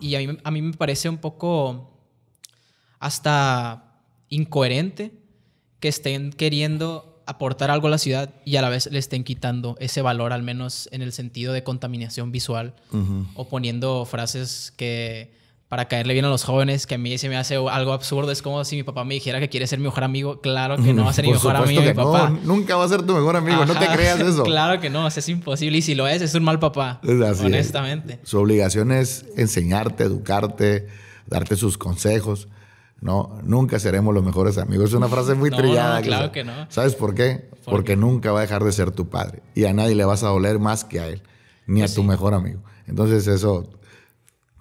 Y a mí, a mí me parece un poco hasta incoherente que estén queriendo aportar algo a la ciudad y a la vez le estén quitando ese valor, al menos en el sentido de contaminación visual, o poniendo frases que para caerle bien a los jóvenes, que a mí se me hace algo absurdo. Es como si mi papá me dijera que quiere ser mi mejor amigo. Claro que no va a ser mi mejor amigo. mi papá. nunca va a ser tu mejor amigo, no te creas eso. claro que no, es imposible. Y si lo es, es un mal papá. Así honestamente. Su obligación es enseñarte, educarte, darte sus consejos. No, nunca seremos los mejores amigos. Es una frase muy trillada. No, claro que, no. ¿Sabes por qué? Porque nunca va a dejar de ser tu padre. Y a nadie le vas a doler más que a él, ni a pues tu mejor amigo. Entonces eso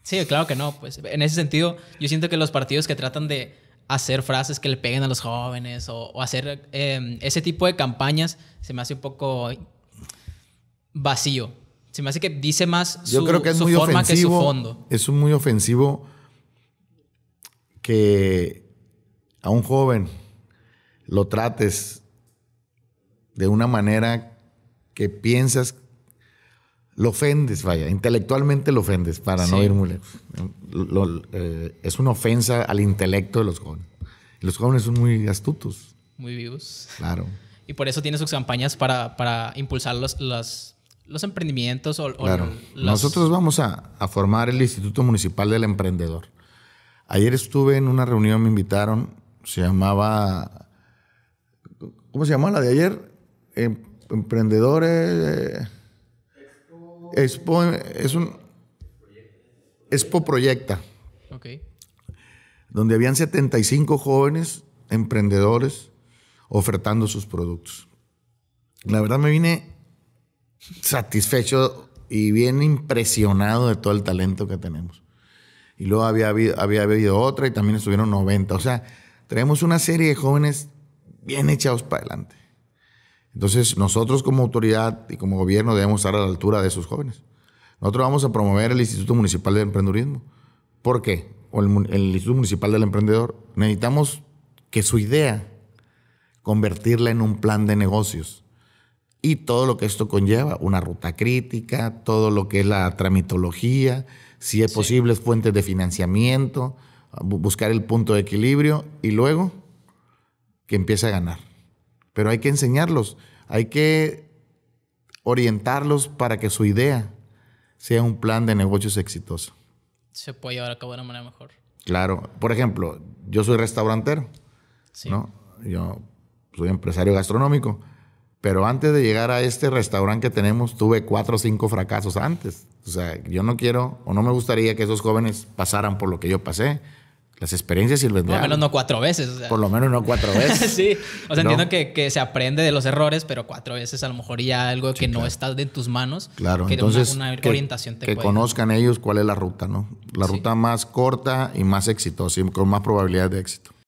Sí, claro que no. Pues en ese sentido, yo siento que los partidos que tratan de hacer frases que le peguen a los jóvenes o, hacer em, ese tipo de campañas se me hace un poco vacío. Se me hace que dice más su, yo que forma que su fondo. Es muy ofensivo que a un joven lo trates de una manera que piensas lo ofendes, vaya, intelectualmente lo ofendes, para no ir muy lejos. Eh, es una ofensa al intelecto de los jóvenes. Los jóvenes son muy astutos. Muy vivos. Claro. Y por eso tiene sus campañas para, impulsar los, emprendimientos. O, claro. los... Nosotros vamos a, a, formar el Instituto Municipal del Emprendedor. Ayer estuve en una reunión, me invitaron, se llamaba... ¿Cómo se llamaba la de ayer? Em, Emprendedores... Eh, Expo es un. Proyecta. Donde habían 75 jóvenes emprendedores ofertando sus productos. La verdad me vine satisfecho y bien impresionado de todo el talento que tenemos. Y luego había habido, había habido otra y también estuvieron 90. O sea, tenemos una serie de jóvenes bien echados para adelante. Entonces, nosotros como autoridad y como gobierno debemos estar a la altura de esos jóvenes. Nosotros vamos a promover el Instituto Municipal del Emprendedurismo. ¿Por qué? O el, Instituto Municipal del Emprendedor. Necesitamos que su idea, convertirla en un plan de negocios. Y todo lo que esto conlleva, una ruta crítica, todo lo que es la tramitología, si es posible fuentes de financiamiento, buscar el punto de equilibrio y luego que empiece a ganar pero hay que enseñarlos, hay que orientarlos para que su idea sea un plan de negocios exitoso. Se puede llevar a cabo de una manera mejor. Claro, por ejemplo, yo soy restaurantero, ¿no? Yo soy empresario gastronómico, pero antes de llegar a este restaurante que tenemos, tuve cuatro o cinco fracasos antes. O sea, yo no quiero o no me gustaría que esos jóvenes pasaran por lo que yo pasé las experiencias y sirven Por lo menos no cuatro veces. Por lo menos no cuatro veces. sí. O sea, entiendo que, que, se aprende de los errores, pero cuatro veces a lo mejor ya algo que no está de tus manos. Claro, entonces una, que, orientación que conozcan ellos cuál es la ruta, ¿no? La ruta más corta y más exitosa, y con más probabilidad de éxito.